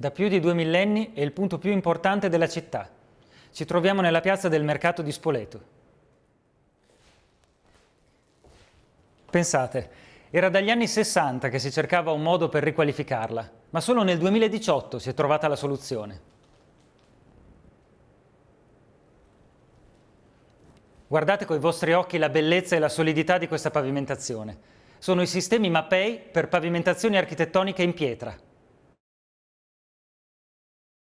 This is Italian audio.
da più di due millenni è il punto più importante della città. Ci troviamo nella piazza del mercato di Spoleto. Pensate, era dagli anni 60 che si cercava un modo per riqualificarla, ma solo nel 2018 si è trovata la soluzione. Guardate con i vostri occhi la bellezza e la solidità di questa pavimentazione. Sono i sistemi MAPEI per pavimentazioni architettoniche in pietra.